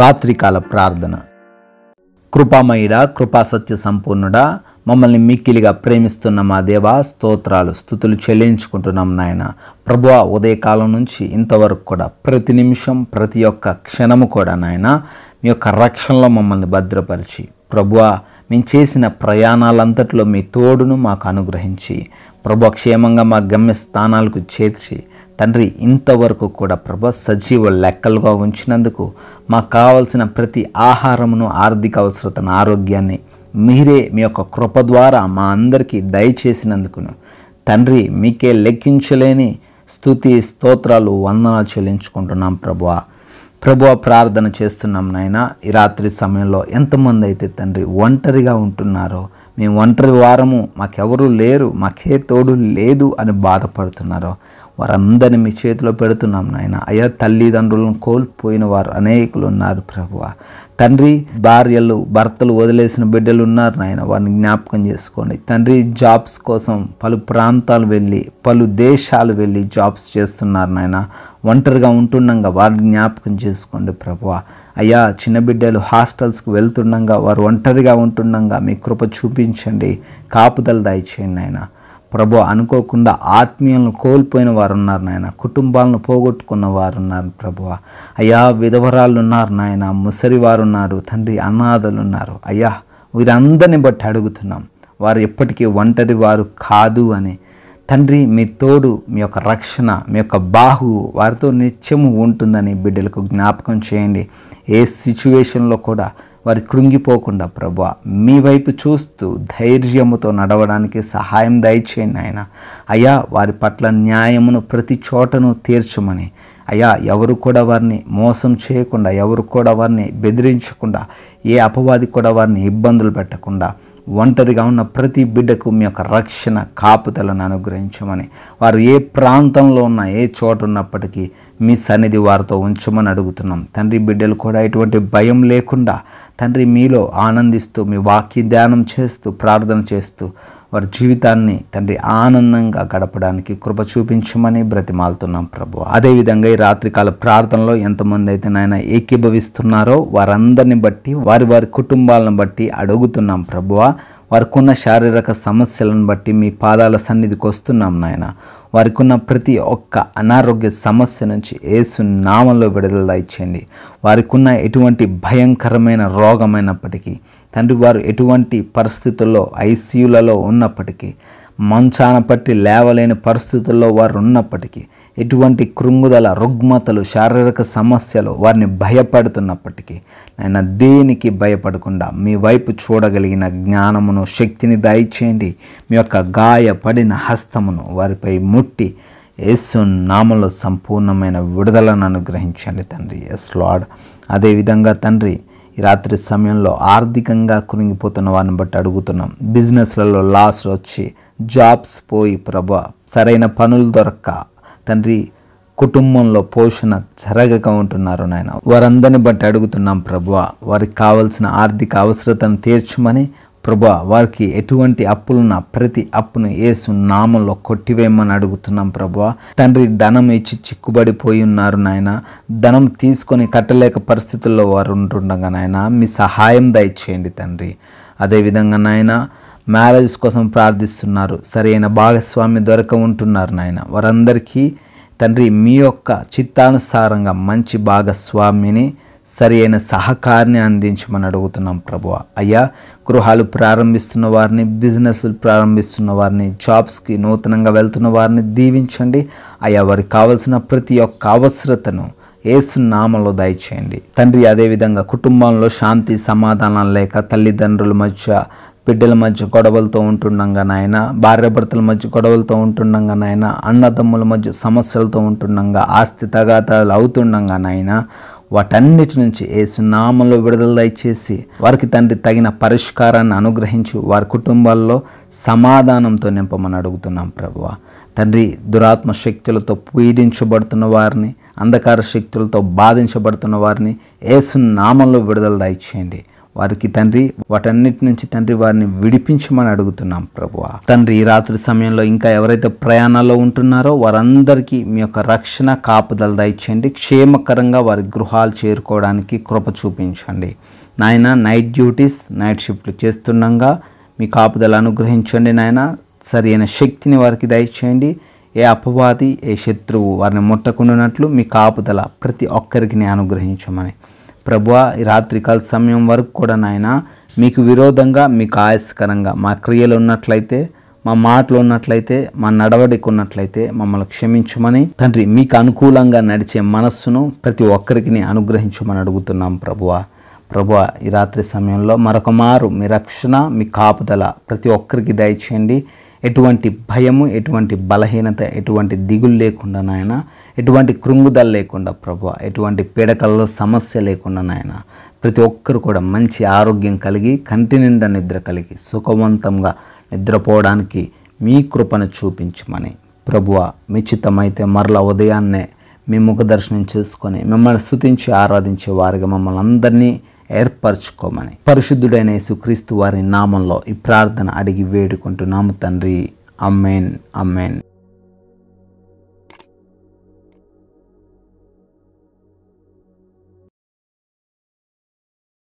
రాత్రికాల ప్రార్థన కృపామయుడా కృపాసత్య సంపూర్ణుడా మమ్మల్ని మిక్కిలిగా ప్రేమిస్తున్న మా దేవ స్తోత్రాలు స్థుతులు చెల్లించుకుంటున్నాం నాయన ప్రభువ ఉదయకాలం నుంచి ఇంతవరకు కూడా ప్రతి నిమిషం ప్రతి ఒక్క క్షణము కూడా నాయన మీ యొక్క రక్షణలో మమ్మల్ని భద్రపరిచి ప్రభువా మేము చేసిన ప్రయాణాలంతట్లో మీ తోడును మాకు అనుగ్రహించి ప్రభు క్షేమంగా మా గమ్య స్థానాలకు చేర్చి తండ్రి ఇంతవరకు కూడా ప్రభ సజీవ లెక్కలుగా ఉంచినందుకు మాకు కావలసిన ప్రతి ఆహారమును ఆర్థిక అవసరతను ఆరోగ్యాన్ని మీరే మీ యొక్క కృప ద్వారా మా అందరికీ దయచేసినందుకును తండ్రి మీకే లెక్కించలేని స్థుతి స్తోత్రాలు వందనాలు చెల్లించుకుంటున్నాం ప్రభు ప్రభువ ప్రార్థన చేస్తున్నాం నాయన ఈ రాత్రి సమయంలో ఎంతమంది అయితే తండ్రి ఒంటరిగా ఉంటున్నారో మేము ఒంటరి వారము మాకెవరూ లేరు మాకే తోడు లేదు అని బాధపడుతున్నారో వారందరినీ మీ చేతిలో పెడుతున్నాం నాయన అయ్యా తల్లిదండ్రులను కోల్పోయిన వారు అనేకులు ఉన్నారు ప్రభువ తండ్రి భార్యలు భర్తలు వదిలేసిన బిడ్డలు ఉన్నారు నాయన వారిని జ్ఞాపకం చేసుకోండి తండ్రి జాబ్స్ కోసం పలు ప్రాంతాలు వెళ్ళి పలు దేశాలు వెళ్ళి జాబ్స్ చేస్తున్నారు నాయన ఒంటరిగా ఉంటుండగా వారిని జ్ఞాపకం చేసుకోండి ప్రభువ అయ్యా చిన్న బిడ్డలు హాస్టల్స్కి వెళ్తుండగా వారు ఒంటరిగా ఉంటుండగా మీ కృప చూపించండి కాపుదలు దయచేయండి నాయనా ప్రభు అనుకోకుండా ఆత్మీయులను కోల్పోయిన వారు ఉన్నారు నాయన కుటుంబాలను పోగొట్టుకున్న వారు ఉన్నారు ప్రభు అయ్యా విధవరాళ్ళు ఉన్నారు నాయన ముసరి వారు ఉన్నారు తండ్రి అనాథలు ఉన్నారు అయ్యా వీరందరిని బట్టి అడుగుతున్నాం వారు ఎప్పటికీ ఒంటరి వారు కాదు అని తండ్రి మీ తోడు మీ యొక్క రక్షణ మీ యొక్క బాహు వారితో నిత్యము ఉంటుందని బిడ్డలకు జ్ఞాపకం చేయండి ఏ సిచ్యువేషన్లో కూడా వారు కృంగిపోకుండా ప్రభు మీ వైపు చూస్తూ ధైర్యముతో నడవడానికి సహాయం దయచేయండి ఆయన అయ్యా వారి పట్ల న్యాయమును ప్రతి చోటను తీర్చమని అయ్యా ఎవరు కూడా వారిని మోసం చేయకుండా ఎవరు కూడా వారిని బెదిరించకుండా ఏ అపవాది కూడా వారిని ఇబ్బందులు పెట్టకుండా ఒంటరిగా ఉన్న ప్రతి బిడ్డకు మీ యొక్క రక్షణ కాపుతలను అనుగ్రహించమని వారు ఏ ప్రాంతంలో ఉన్న ఏ చోట ఉన్నప్పటికీ మీ సన్నిధి వారితో ఉంచమని అడుగుతున్నాం తండ్రి బిడ్డలు కూడా ఎటువంటి భయం లేకుండా తండ్రి మీలో ఆనందిస్తూ మీ వాక్య ధ్యానం చేస్తూ ప్రార్థన చేస్తూ వారి జీవితాన్ని తండ్రి ఆనందంగా గడపడానికి కృప చూపించమని బ్రతిమాలుతున్నాం ప్రభు అదేవిధంగా ఈ రాత్రికాల ప్రార్థనలో ఎంతమంది అయితే నాయన ఏకీభవిస్తున్నారో వారందరిని బట్టి వారి వారి కుటుంబాలను బట్టి అడుగుతున్నాం ప్రభువ వారికున్న శారీరక సమస్యలను బట్టి మీ పాదాల సన్నిధికి వస్తున్నాం నాయన వారికి ఉన్న ప్రతి ఒక్క అనారోగ్య సమస్య నుంచి ఏసు నామంలో విడుదల దాయిచ్చేయండి వారికి ఉన్న ఎటువంటి భయంకరమైన రోగమైనప్పటికీ తండ్రి వారు ఎటువంటి పరిస్థితుల్లో ఐసీయులలో ఉన్నప్పటికీ మంచాన పట్టి లేవలేని పరిస్థితుల్లో వారు ఉన్నప్పటికీ ఎటువంటి కృంగుదల రుగ్మతలు శారీరక సమస్యలు వారిని భయపడుతున్నప్పటికీ నేను దేనికి భయపడకుండా మీ వైపు చూడగలిగిన జ్ఞానమును శక్తిని దయచేయండి మీ యొక్క గాయపడిన హస్తమును వారిపై ముట్టి యేసు నామంలో సంపూర్ణమైన విడుదలను అనుగ్రహించండి తండ్రి ఎస్ లాడ్ అదేవిధంగా తండ్రి ఈ రాత్రి సమయంలో ఆర్థికంగా కురింగిపోతున్న వారిని బట్టి అడుగుతున్నాం బిజినెస్లలో లాస్ వచ్చి జాబ్స్ పోయి ప్రభా సరైన పనులు దొరక్క తండ్రి కుటుంబంలో పోషణ జరగక ఉంటున్నారు నాయన వారందరిని బట్టి అడుగుతున్నాం ప్రభువ వారికి కావలసిన ఆర్థిక అవసరతను తీర్చమని ప్రభా వారికి ఎటువంటి అప్పులున్న ప్రతి అప్పును ఏసు నామంలో కొట్టివేయమని అడుగుతున్నాం ప్రభా తండ్రి ధనం ఇచ్చి చిక్కుబడిపోయి ఉన్నారు నాయన ధనం తీసుకొని కట్టలేక పరిస్థితుల్లో వారు ఉంటుండగా నాయన మీ సహాయం దయచేయండి తండ్రి అదేవిధంగా నాయన మ్యారేజ్ కోసం ప్రార్థిస్తున్నారు సరైన భాగస్వామి దొరక ఉంటున్నారు నాయన వారందరికీ తండ్రి మీ యొక్క చిత్తానుసారంగా మంచి భాగస్వామిని సరి అయిన సహకారాన్ని అందించమని అడుగుతున్నాం ప్రభు అయ్యా గృహాలు ప్రారంభిస్తున్న వారిని బిజినెస్లు ప్రారంభిస్తున్న వారిని జాబ్స్కి నూతనంగా వెళ్తున్న వారిని దీవించండి అయ్యా వారికి కావలసిన ప్రతి ఒక్క అవసరతను ఏసు నామంలో దయచేయండి తండ్రి అదేవిధంగా కుటుంబంలో శాంతి సమాధానాలు లేక తల్లిదండ్రుల మధ్య బిడ్డల మధ్య గొడవలతో ఉంటుండగా నాయన భర్తల మధ్య గొడవలతో ఉంటుండగా నాయన అన్నదమ్ముల మధ్య సమస్యలతో ఉంటుండగా ఆస్తి తగాదాలు అవుతుండగా నాయన వాటన్నిటి నుంచి ఏసునామంలో విడుదల దయచేసి వారికి తండ్రి తగిన పరిష్కారాన్ని అనుగ్రహించి వారి కుటుంబాల్లో సమాధానంతో నింపమని అడుగుతున్నాం ప్రభు తండ్రి దురాత్మ శక్తులతో పీడించబడుతున్న వారిని అంధకార శక్తులతో బాధించబడుతున్న వారిని ఏసునామంలో విడుదల దయచేయండి వారికి తండ్రి వాటన్నిటి నుంచి తండ్రి వారిని విడిపించమని అడుగుతున్నాం ప్రభు తండ్రి ఈ రాత్రి సమయంలో ఇంకా ఎవరైతే ప్రయాణాల్లో ఉంటున్నారో వారందరికీ మీ యొక్క రక్షణ కాపుదల దయచేయండి క్షేమకరంగా వారి గృహాలు చేరుకోవడానికి కృప చూపించండి నాయన నైట్ డ్యూటీస్ నైట్ షిఫ్ట్లు చేస్తుండగా మీ కాపుదల అనుగ్రహించండి నాయన సరైన శక్తిని వారికి దయచేయండి ఏ అపవాది ఏ శత్రువు వారిని ముట్టకుండానట్లు మీ కాపుదల ప్రతి ఒక్కరికి అనుగ్రహించమని ప్రభువా కాల సమయం వరకు కూడా నాయన మీకు విరోధంగా మీకు ఆయాస్కరంగా మా క్రియలు ఉన్నట్లయితే మా మాటలు ఉన్నట్లయితే మా నడవడికి ఉన్నట్లయితే మమ్మల్ని క్షమించమని తండ్రి మీకు అనుకూలంగా నడిచే మనస్సును ప్రతి ఒక్కరికి అనుగ్రహించమని అడుగుతున్నాం ప్రభువా ప్రభువా ఈ రాత్రి సమయంలో మరొక మారు మీ రక్షణ మీ కాపుదల ప్రతి ఒక్కరికి దయచేయండి ఎటువంటి భయము ఎటువంటి బలహీనత ఎటువంటి దిగులు లేకుండా నాయన ఎటువంటి కృంగుదల లేకుండా ప్రభా ఎటువంటి పీడకల్లో సమస్య లేకుండా నాయన ప్రతి ఒక్కరు కూడా మంచి ఆరోగ్యం కలిగి కంటి నిండా నిద్ర కలిగి సుఖవంతంగా నిద్రపోవడానికి మీ కృపను చూపించమని ప్రభువ మిచితమైతే మరల ఉదయాన్నే మీ ముఖ దర్శనం చేసుకొని మిమ్మల్ని స్థుతించి ఆరాధించే వారిగా మమ్మల్ని అందరినీ ఏర్పరచుకోమని పరిశుద్ధుడైన సుక్రీస్తు వారి నామంలో ఈ ప్రార్థన అడిగి వేడుకుంటున్నాము తండ్రి అమ్మేన్ అమ్మేన్